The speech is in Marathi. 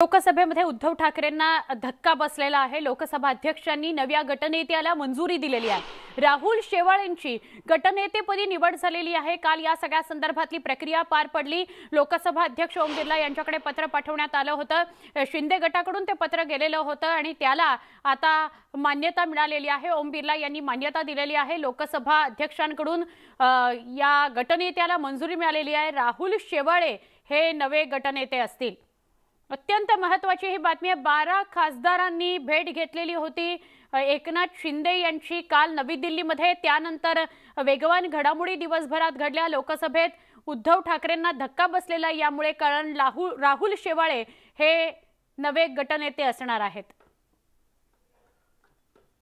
लोकसभेमध्ये उद्धव ठाकरेंना धक्का बसलेला आहे लोकसभा अध्यक्षांनी नव्या गटनेत्याला मंजुरी दिलेली आहे राहुल शेवाळेंची गटनेतेपदी निवड झालेली आहे काल या सगळ्या संदर्भातली प्रक्रिया पार पडली लोकसभा अध्यक्ष ओम बिर्ला यांच्याकडे पत्र पाठवण्यात आलं होतं शिंदे गटाकडून ते पत्र गेलेलं होतं आणि त्याला आता मान्यता मिळालेली आहे ओम बिर्ला यांनी मान्यता दिलेली आहे लोकसभा अध्यक्षांकडून या गटनेत्याला मंजुरी मिळालेली आहे राहुल शेवाळे हे नवे गटनेते असतील अत्यंत महत्वाची ही बातमी आहे बारा खासदारांनी भेट घेतलेली होती एकनाथ शिंदे यांची काल नवी दिल्लीमध्ये त्यानंतर वेगवान घडामोडी दिवसभरात घडल्या लोकसभेत उद्धव ठाकरेंना धक्का बसलेला यामुळे कारण राहुल शेवाळे हे नवे गटनेते असणार आहेत